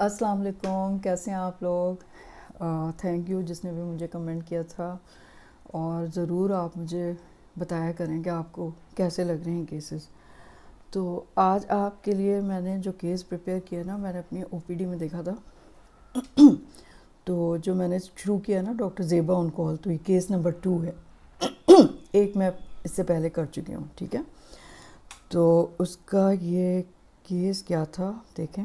अस्सलाम वालेकुम कैसे हैं आप लोग थैंक यू जिसने भी मुझे कमेंट किया था और ज़रूर आप मुझे बताया करें कि आपको कैसे लग रहे हैं केसेस तो आज आपके लिए मैंने जो केस प्रिपेयर किया ना मैंने अपनी ओपीडी में देखा था तो जो मैंने शुरू किया ना डॉक्टर जेबा ऑन कॉल तो ये केस नंबर टू है एक मैं इससे पहले कर चुकी हूँ ठीक है तो उसका ये केस क्या था देखें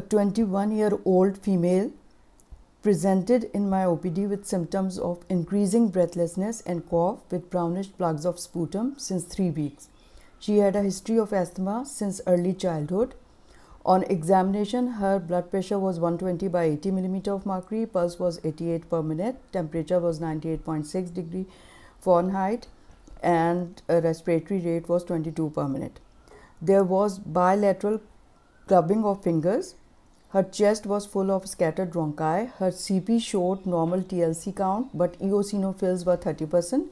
a 21 year old female presented in my OPD with symptoms of increasing breathlessness and cough with brownish plugs of sputum since 3 weeks. She had a history of asthma since early childhood. On examination, her blood pressure was 120 by 80 millimeter of mercury, pulse was 88 per minute, temperature was 98.6 degree Fahrenheit, and respiratory rate was 22 per minute. There was bilateral clubbing of fingers Her chest was full of scattered bronchi. Her CP showed normal TLC count, but eosinophils were 30%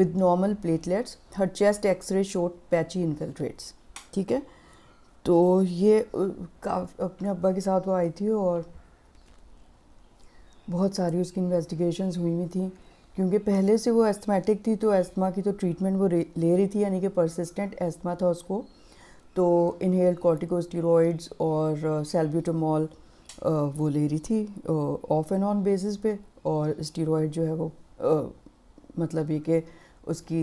with normal platelets. Her chest X-ray showed patchy infiltrates. ठीक है तो ये अपने अब्बा के साथ वो आई थी और बहुत सारी उसकी इन्वेस्टिगेशंस हुई हुई थी क्योंकि पहले से वो एस्थमेटिक थी तो एस्थमा की तो ट्रीटमेंट वो ले रही थी यानी कि परसिस्टेंट एस्थमा था उसको तो इनहेल कॉर्टिकोस्टीरोड्स और सेल्ब्यूटामॉल uh, uh, वो ले रही थी ऑफ एंड ऑन बेसिस पे और स्टीरोड जो है वो आ, uh, मतलब ये कि उसकी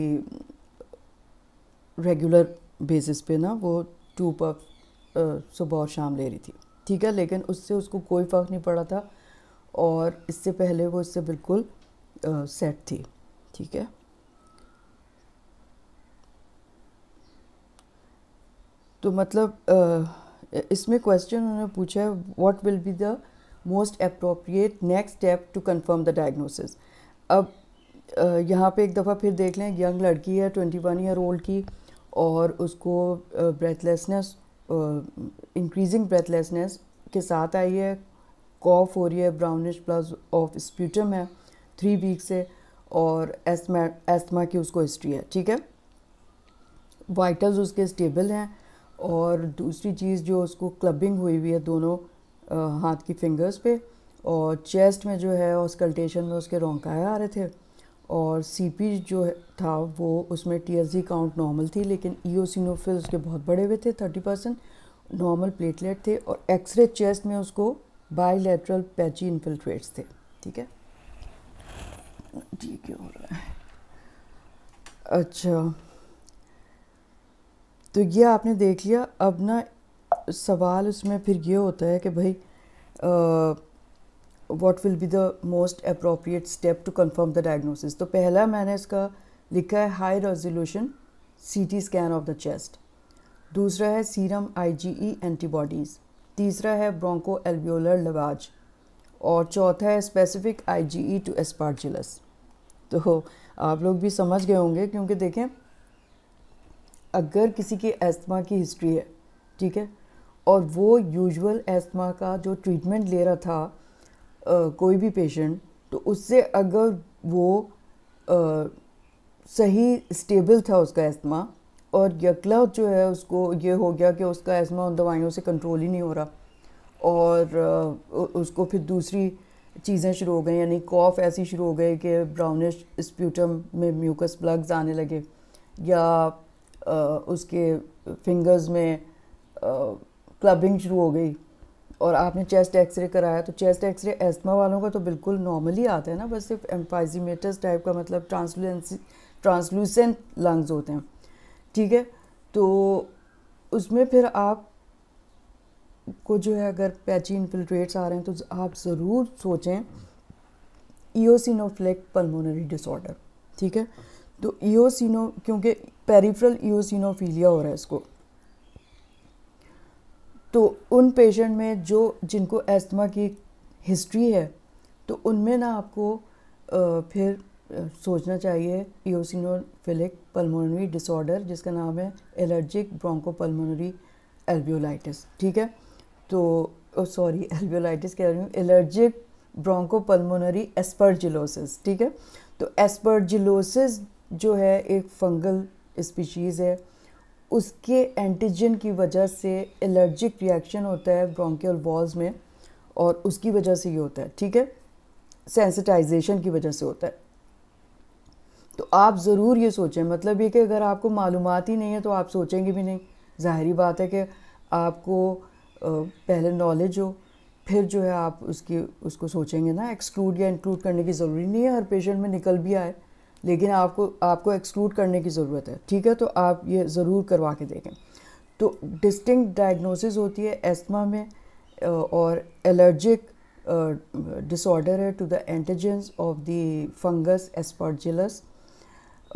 रेगुलर बेसिस पे ना वो टू पफ सुबह और शाम ले रही थी ठीक है लेकिन उससे उसको कोई फ़र्क नहीं पड़ा था और इससे पहले वो इससे बिल्कुल सेट थी ठीक है तो मतलब इसमें क्वेश्चन उन्होंने पूछा है what will be the most appropriate next step to confirm the diagnosis अब यहाँ पे एक दफ़ा फिर देख लें यंग लड़की है ट्वेंटी वन ईयर ओल्ड की और उसको ब्रेथलेसनेस इंक्रीजिंग ब्रेथलेसनेस के साथ आई है कॉफ हो रही है ब्राउनिश प्लस ऑफ स्प्यूटम है थ्री वीक से और एस्थमा एस्थमा की उसको हिस्ट्री है ठीक है वाइटल्स उसके स्टेबल हैं और दूसरी चीज़ जो उसको क्लबिंग हुई हुई है दोनों आ, हाथ की फिंगर्स पे और चेस्ट में जो है ऑस्कल्टेशन में उसके रोंकाए आ रहे थे और सी जो था वो उसमें टी काउंट नॉर्मल थी लेकिन ईओसिनोफिल उसके बहुत बड़े हुए थे थर्टी परसेंट नॉर्मल प्लेटलेट थे और एक्सरे चेस्ट में उसको बाईलेटरल पैची इन्फिल्ट्रेट्स थे ठीक है ठीक है अच्छा तो ये आपने देख लिया अब ना सवाल उसमें फिर ये होता है कि भाई what will be the most appropriate step to confirm the diagnosis तो पहला मैंने इसका लिखा है high resolution C T scan of the chest दूसरा है सीरम आई जी ई एंटीबॉडीज़ तीसरा है ब्रोंको एल्वियोलर लवाज और चौथा है specific I ji E to एस्पार्जिलस तो आप लोग भी समझ गए होंगे क्योंकि देखें अगर किसी की एस्थमा की हिस्ट्री है ठीक है और वो यूजुअल एस्थमा का जो ट्रीटमेंट ले रहा था आ, कोई भी पेशेंट तो उससे अगर वो आ, सही स्टेबल था उसका एस्थमा और यकला जो है उसको ये हो गया कि उसका एस्थमा उन दवाइयों से कंट्रोल ही नहीं हो रहा और आ, उसको फिर दूसरी चीज़ें शुरू हो गई यानी कॉफ़ ऐसी शुरू हो गई कि ब्राउनिश स्प्यूटम में म्यूकस प्लग्स आने लगे या उसके फिंगर्स में क्लबिंग शुरू हो गई और आपने चेस्ट एक्सरे कराया तो चेस्ट एक्सरे एस्थमा वालों का तो बिल्कुल नॉर्मली आता है ना बस सिर्फ एम्पाइजीमेटस टाइप का मतलब ट्रांसलूसेंसी ट्रांसलूसेंट लंग्स होते हैं ठीक है तो उसमें फिर आप को जो है अगर पैची इन्फिल्ट्रेट्स आ रहे हैं तो आप ज़रूर सोचें ईओसिनोफ्लेक पल्मोनरी डिसऑर्डर ठीक है तो ईओसिनो क्योंकि पेरिफ्रल ईओसिनोफीलिया हो रहा है इसको तो उन पेशेंट में जो जिनको एस्थमा की हिस्ट्री है तो उनमें ना आपको आ, फिर सोचना चाहिए ईओसिनोफिलिक पल्मोनरी डिसऑर्डर जिसका नाम है एलर्जिक ब्रोंकोपल्मोनरी एल्बियोलाइटिस ठीक है तो सॉरी एल्बियोलाइटिस कह रही हूँ एलर्जिक ब्रोंकोपल्मोनरी एस्पर्जिलोसिस ठीक है तो एस्पर्जिलोसिस जो है एक फंगल स्पीशीज़ है उसके एंटीजन की वजह से एलर्जिक रिएक्शन होता है ब्रोंकियल वॉल्स में और उसकी वजह से ये होता है ठीक है सेंसिटाइजेशन की वजह से होता है तो आप ज़रूर ये सोचें मतलब ये कि अगर आपको मालूम ही नहीं है तो आप सोचेंगे भी नहीं ज़ाहरी बात है कि आपको पहले नॉलेज हो फिर जो है आप उसकी उसको सोचेंगे ना एक्सक्लूड या इंक्लूड करने की ज़रूरी नहीं है हर पेशेंट में निकल भी आए लेकिन आपको आपको एक्सक्लूड करने की ज़रूरत है ठीक है तो आप ये ज़रूर करवा के देखें तो डिस्टिंक्ट डायग्नोसिस होती है एस्मा में और एलर्जिक डिसऑर्डर है to the antigens of the fungus Aspergillus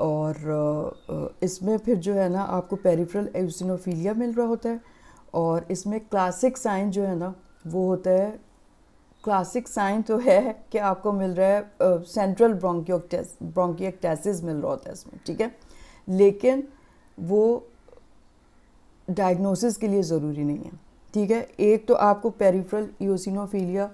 और इसमें फिर जो है ना आपको पेरिफ्रल एसिनोफीलिया मिल रहा होता है और इसमें क्लासिक साइन जो है ना वो होता है क्लासिक साइन तो है कि आपको मिल रहा है सेंट्रल ब्रोंकियोक्टेस ब्रोंकियोक्टेसिस मिल रहा होता है इसमें ठीक है लेकिन वो डायग्नोसिस के लिए ज़रूरी नहीं है ठीक है एक तो आपको पेरिफ्रल ईसिनोफीलिया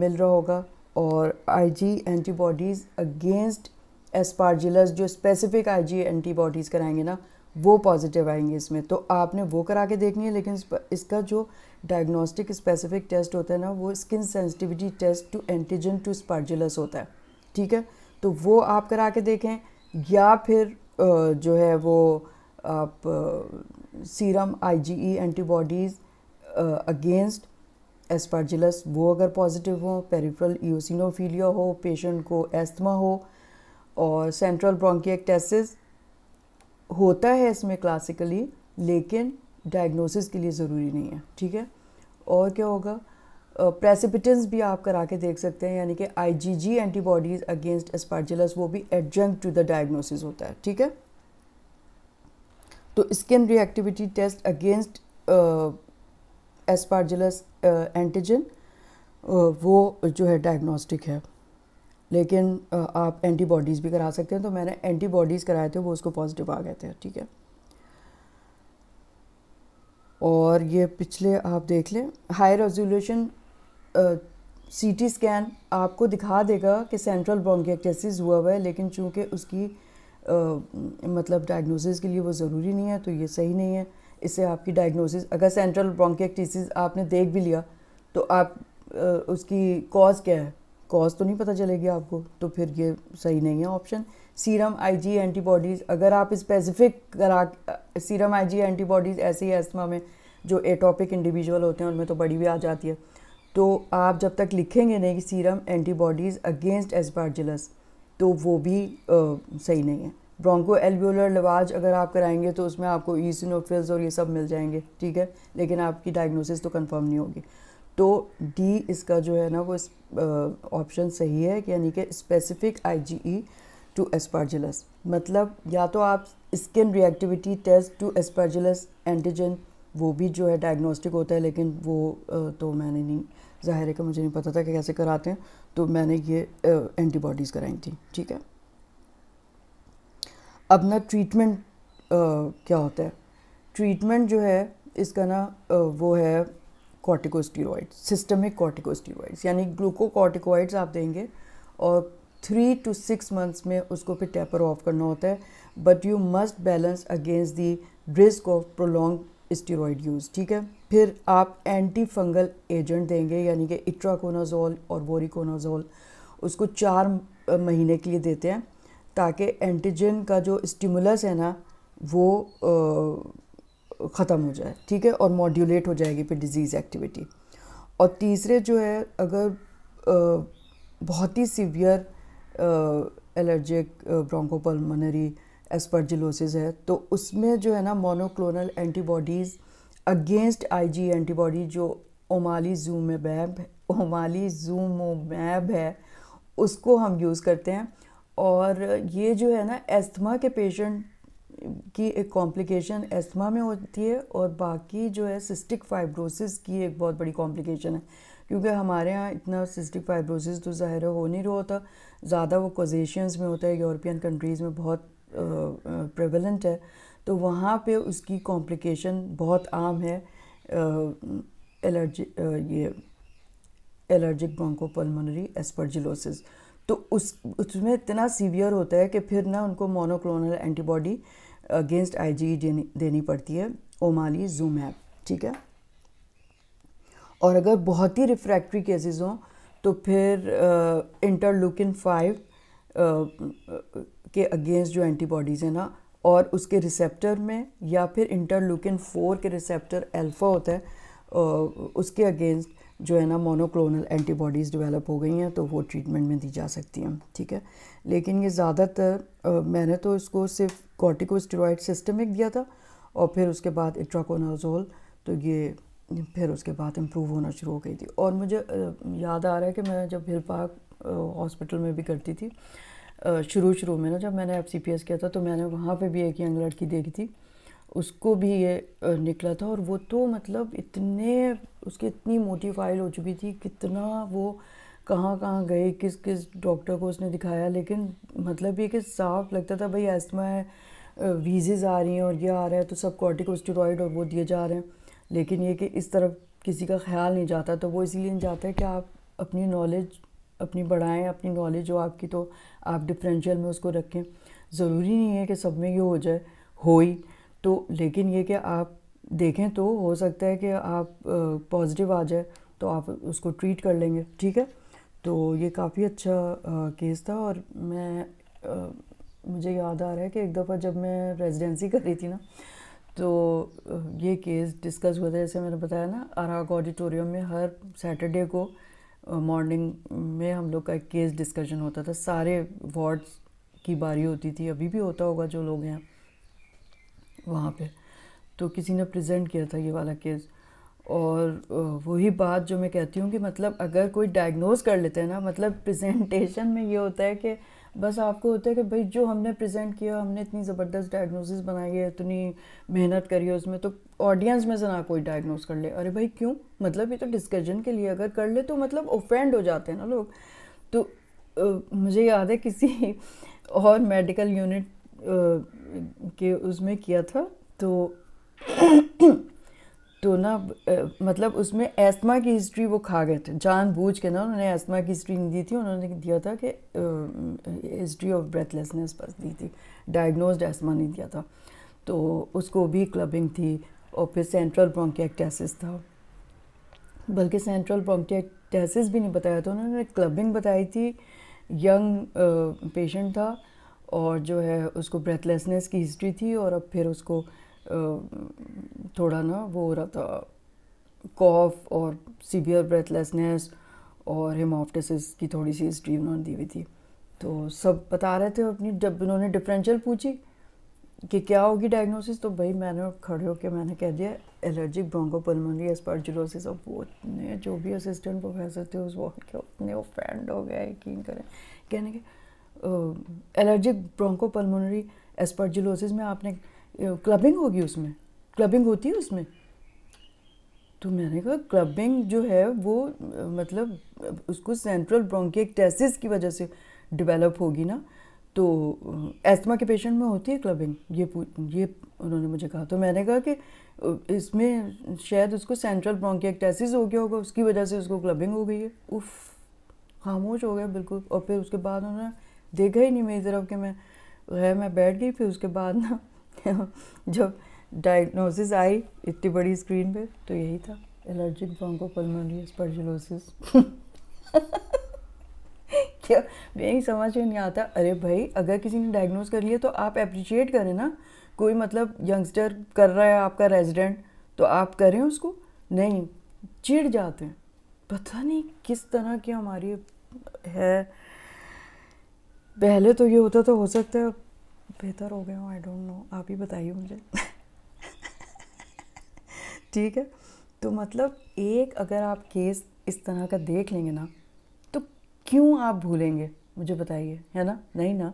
मिल रहा होगा और आईजी एंटीबॉडीज़ अगेंस्ट एस्पारजिलस जो स्पेसिफिक आईजी एंटीबॉडीज़ कराएंगे ना वो पॉजिटिव आएंगे इसमें तो आपने वो करा के देखनी है लेकिन इसका जो डायग्नोस्टिक स्पेसिफिक टेस्ट होता है ना वो skin sensitivity test to antigen to Aspergillus होता है ठीक है तो वो आप करा के देखें या फिर जो है वो आप serum I antibodies against Aspergillus वो अगर पॉजिटिव हो पेरिफ्रल ईसिनोफीलिया हो पेशेंट को एस्थमा हो और सेंट्रल टेस्ट होता है इसमें क्लासिकली लेकिन डायग्नोसिस के लिए ज़रूरी नहीं है ठीक है और क्या होगा प्रेसिपिटेंस uh, भी आप करा के देख सकते हैं यानी कि आईजीजी एंटीबॉडीज़ अगेंस्ट एस्पार्जिलस वो भी एडजंक्ट टू द डायग्नोसिस होता है ठीक है तो skin reactivity test against Aspergillus antigen वो जो है डायग्नोस्टिक है लेकिन आप एंटीबॉडीज़ भी करा सकते हैं तो मैंने एंटीबॉडीज़ कराए थे वो उसको पॉजिटिव आ गए थे ठीक है और ये पिछले आप देख लें high resolution C T scan आपको दिखा देगा कि सेंट्रल ब्रोंकियाटिस हुआ हुआ है लेकिन चूंकि उसकी आ, मतलब डायग्नोसिस के लिए वो ज़रूरी नहीं है तो ये सही नहीं है इससे आपकी डायग्नोसिस अगर सेंट्रल ब्रोंकियाटिस आपने देख भी लिया तो आप आ, उसकी कॉज क्या है कॉज तो नहीं पता चलेगी आपको तो फिर ये सही नहीं है ऑप्शन सीरम आईजी एंटीबॉडीज़ अगर आप स्पेसिफिक करा सीरम आईजी एंटीबॉडीज़ ऐसे ही एस्मा में जो एटॉपिक इंडिविजुअल होते हैं उनमें तो बड़ी भी आ जाती है तो आप जब तक लिखेंगे नहीं कि सीरम एंटीबॉडीज़ अगेंस्ट एसपार्जिलस तो वो भी आ, सही नहीं है ब्रोंको एल्बुलर लवाज अगर आप कराएंगे तो उसमें आपको ईसिनोफिल्स और ये सब मिल जाएंगे ठीक है लेकिन आपकी डायग्नोसिस तो कंफर्म नहीं होगी तो डी इसका जो है ना वो ऑप्शन सही है यानी कि स्पेसिफिक आईजीई टू एस्पार्जिलस मतलब या तो आप skin reactivity test to Aspergillus antigen वो भी जो है डायग्नोस्टिक होता है लेकिन वो तो मैंने नहीं जाहिर है कि मुझे नहीं पता था कि कैसे कराते हैं तो मैंने ये एंटीबॉडीज़ कराई थी ठीक है अब ना ट्रीटमेंट क्या होता है ट्रीटमेंट जो है इसका ना वो है कॉर्टिकोस्टीरोइड सिस्टमिक कॉर्टिकोस्टीरोइड्स यानी ग्लूकोकॉर्टिकोइड्स आप देंगे और थ्री टू सिक्स मंथ्स में उसको फिर टेपर ऑफ करना होता है but you must balance against the risk of prolong steroid use ठीक है फिर आप एंटी फंगल एजेंट देंगे यानी कि इट्राकोनाजोल और बोरिकोनाजोल उसको चार महीने के लिए देते हैं ताकि एंटीजन का जो स्टिमुलस है ना वो ख़त्म हो जाए ठीक है और मॉड्यूलेट हो जाएगी फिर डिजीज़ एक्टिविटी और तीसरे जो है अगर बहुत ही सीवियर एलर्जिक ब्रोंकोपल्मोनरी एस्पर्जिलोसिस है तो उसमें जो है ना monoclonal antibodies against IgE antibody जो ओमाली मैब ओमाली जूमोमैब है उसको हम यूज़ करते हैं और ये जो है ना एस्थमा के पेशेंट की एक कॉम्प्लिकेशन एस्थमा में होती है और बाकी जो है सिस्टिक फाइब्रोसिस की एक बहुत बड़ी कॉम्प्लिकेशन है क्योंकि हमारे यहाँ इतना सिस्टिक फाइब्रोसिस तो ज़ाहिर हो नहीं रहा होता ज़्यादा वो कोजेशंस में होता है यूरोपियन कंट्रीज़ में बहुत प्रेवलेंट है तो वहाँ पे उसकी कॉम्प्लिकेशन बहुत आम है एलर्जी ये एलर्जिक ब्रोंकोपल्मोनरी एस्पर्जिलोसिस तो उस उसमें इतना सीवियर होता है कि फिर ना उनको मोनोक्लोनल एंटीबॉडी अगेंस्ट आईजी देनी पड़ती है ओमाली जूम ऐप ठीक है और अगर बहुत ही रिफ्रैक्ट्री केसेस हों तो फिर इंटरलुकिन फाइव के अगेंस्ट जो एंटीबॉडीज़ हैं ना और उसके रिसेप्टर में या फिर इंटरलुकिन फोर के रिसेप्टर अल्फ़ा होता है उसके अगेंस्ट जो है ना मोनोक्लोनल एंटीबॉडीज़ डेवलप हो गई हैं तो वो ट्रीटमेंट में दी जा सकती हैं ठीक है लेकिन ये ज़्यादातर मैंने तो इसको सिर्फ कॉर्टिकोस्टेरॉइड सिस्टमिक दिया था और फिर उसके बाद इट्राकोनाजोल तो ये फिर उसके बाद इम्प्रूव होना शुरू हो गई थी और मुझे याद आ रहा है कि मैं जब हिल पार्क हॉस्पिटल में भी करती थी शुरू शुरू में ना जब मैंने एफ सी पी एस किया था तो मैंने वहाँ पे भी एक यंग लड़की देखी थी उसको भी ये निकला था और वो तो मतलब इतने उसकी इतनी मोटी फाइल हो चुकी थी कितना वो कहाँ कहाँ गए किस किस डॉक्टर को उसने दिखाया लेकिन मतलब ये कि साफ लगता था भाई एस्मा है वीज़ेज़ आ रही हैं और ये आ रहा है तो सब कॉर्टिकोस्टेरॉइड और वो दिए जा रहे हैं लेकिन ये कि इस तरफ किसी का ख्याल नहीं जाता तो वो इसीलिए नहीं जाता है कि आप अपनी नॉलेज अपनी बढ़ाएं अपनी नॉलेज जो आपकी तो आप डिफरेंशियल में उसको रखें ज़रूरी नहीं है कि सब में ये हो जाए हो ही तो लेकिन ये कि आप देखें तो हो सकता है कि आप पॉजिटिव आ जाए तो आप उसको ट्रीट कर लेंगे ठीक है तो ये काफ़ी अच्छा केस था और मैं मुझे याद आ रहा है कि एक दफ़ा जब मैं रेजिडेंसी कर रही थी ना तो ये केस डिस्कस हुआ था जैसे मैंने बताया ना आराग ऑडिटोरियम में हर सैटरडे को मॉर्निंग में हम लोग का एक केस डिस्कशन होता था सारे वार्ड्स की बारी होती थी अभी भी होता होगा जो लोग हैं वहाँ पे तो किसी ने प्रेजेंट किया था ये वाला केस और वही बात जो मैं कहती हूँ कि मतलब अगर कोई डायग्नोज कर लेते हैं ना मतलब प्रेजेंटेशन में ये होता है कि बस आपको होता है कि भाई जो हमने प्रेजेंट किया हमने इतनी ज़बरदस्त डायग्नोसिस बनाई है इतनी मेहनत करी है उसमें तो ऑडियंस में से ना कोई डायग्नोस कर ले अरे भाई क्यों मतलब ये तो डिस्कशन के लिए अगर कर ले तो मतलब ओफेंड हो जाते हैं ना लोग तो आ, मुझे याद है किसी और मेडिकल यूनिट के उसमें किया था तो तो ना मतलब उसमें एस्थमा की हिस्ट्री वो खा गए थे जान बूझ के ना उन्होंने एस्थमा की हिस्ट्री नहीं दी थी उन्होंने दिया था कि हिस्ट्री ऑफ ब्रेथलेसनेस बस दी थी डायग्नोज एस्थमा नहीं दिया था तो उसको भी क्लबिंग थी और फिर सेंट्रल टेसिस था बल्कि सेंट्रल टेसिस भी नहीं बताया था उन्होंने क्लबिंग बताई थी यंग पेशेंट था और जो है उसको ब्रेथलेसनेस की हिस्ट्री थी और अब फिर उसको थोड़ा ना वो हो रहा था कॉफ और सीवियर ब्रेथलेसनेस और हेमोफ्टेसिस की थोड़ी सी हिस्ट्री उन्होंने दी हुई थी तो सब बता रहे थे अपनी जब उन्होंने डिफरेंशियल पूछी कि क्या होगी डायग्नोसिस तो भाई मैंने खड़े होकर मैंने कह दिया एलर्जिक ब्रोंकोपल्मोनरी एस्पार्जुलोसिस अब वो इतने जो भी असिस्टेंट प्रोफेसर थे उस वक्त के उतने ऑफेंड हो गए यकीन करें कहने के एलर्जिक ब्रोंकोपल्मोनरी एस्पार्जुलोसिस में आपने क्लबिंग होगी उसमें क्लबिंग होती है उसमें तो मैंने कहा क्लबिंग जो है वो मतलब उसको सेंट्रल ब्रोंकिएक्टेसिस की वजह से डेवलप होगी ना तो एस्मा के पेशेंट में होती है क्लबिंग ये ये उन्होंने मुझे कहा तो मैंने कहा कि इसमें शायद उसको सेंट्रल ब्रोंकिएक्टेसिस हो गया होगा उसकी वजह से उसको क्लबिंग हो गई है उफ खामोश हो गया बिल्कुल और फिर उसके बाद उन्होंने देखा ही नहीं मेरी तरफ कि मैं है मैं बैठ गई फिर उसके बाद ना जब डायग्नोसिस आई इतनी बड़ी स्क्रीन पे तो यही था एलर्जिक ब्रोंकोपल्मोनियस परजुलोसिस क्या यही समझ में नहीं आता अरे भाई अगर किसी ने डायग्नोज कर लिया तो आप अप्रिशिएट करें ना कोई मतलब यंगस्टर कर रहा है आपका रेजिडेंट तो आप करें उसको नहीं चिढ़ जाते हैं पता नहीं किस तरह की हमारी है पहले तो ये होता तो हो सकता है बेहतर हो गए हो आई डोंट नो आप ही बताइए मुझे ठीक है तो मतलब एक अगर आप केस इस तरह का देख लेंगे ना तो क्यों आप भूलेंगे मुझे बताइए है ना नहीं ना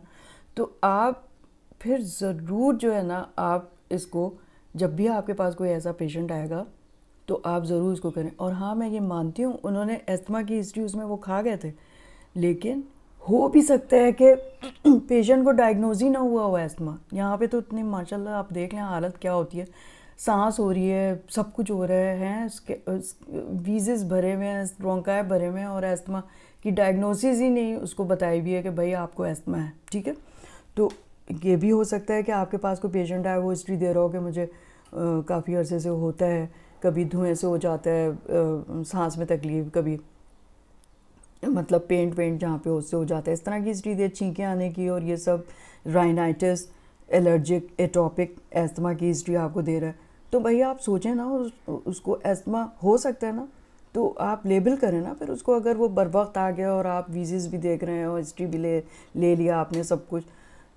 तो आप फिर ज़रूर जो है ना आप इसको जब भी आपके पास कोई ऐसा पेशेंट आएगा तो आप ज़रूर इसको करें और हाँ मैं ये मानती हूँ उन्होंने एस्थमा की हिस्ट्री उसमें वो खा गए थे लेकिन हो भी सकता है कि पेशेंट को डायग्नोज ही ना हुआ हो एस्थमा यहाँ पे तो इतनी माशाल्लाह आप देख लें हालत क्या होती है सांस हो रही है सब कुछ हो रहा है वीजेस भरे हुए हैं रोंकाए भरे हुए हैं और एस्थमा की डायग्नोसिस ही नहीं उसको बताई भी है कि भाई आपको एस्थमा है ठीक है तो ये भी हो सकता है कि आपके पास कोई पेशेंट आए वो हिस्ट्री दे रहा हो कि मुझे काफ़ी अरसे से होता है कभी धुएं से हो जाता है सांस में तकलीफ कभी मतलब पेंट वेंट जहाँ पे उससे हो जाता है इस तरह की दे छींके आने की और ये सब राइनाइटिस एलर्जिक एटॉपिक एस्थमा की हिस्ट्री आपको दे रहा है तो भैया आप सोचें ना उस, उसको एस्थमा हो सकता है ना तो आप लेबल करें ना फिर उसको अगर वो बर वक्त आ गया और आप वीजेस भी देख रहे हैं और हिस्ट्री भी ले ले लिया आपने सब कुछ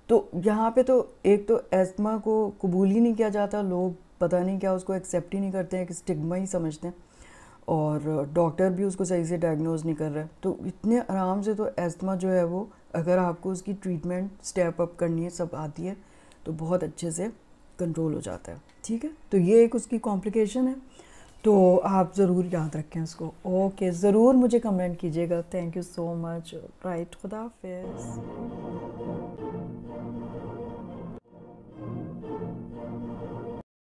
तो यहाँ पे तो एक तो एस्थमा को कबूल ही नहीं किया जाता लोग पता नहीं क्या उसको एक्सेप्ट ही नहीं करते हैं एक स्टिग्मा ही समझते हैं और डॉक्टर भी उसको सही से डायग्नोज नहीं कर रहा है तो इतने आराम से तो एस्थमा जो है वो अगर आपको उसकी ट्रीटमेंट स्टेप अप करनी है सब आती है तो बहुत अच्छे से कंट्रोल हो जाता है ठीक है तो ये एक उसकी कॉम्प्लिकेशन है तो आप ज़रूर याद रखें उसको ओके ज़रूर मुझे कमेंट कीजिएगा thank you so much right खुदा हाफिज़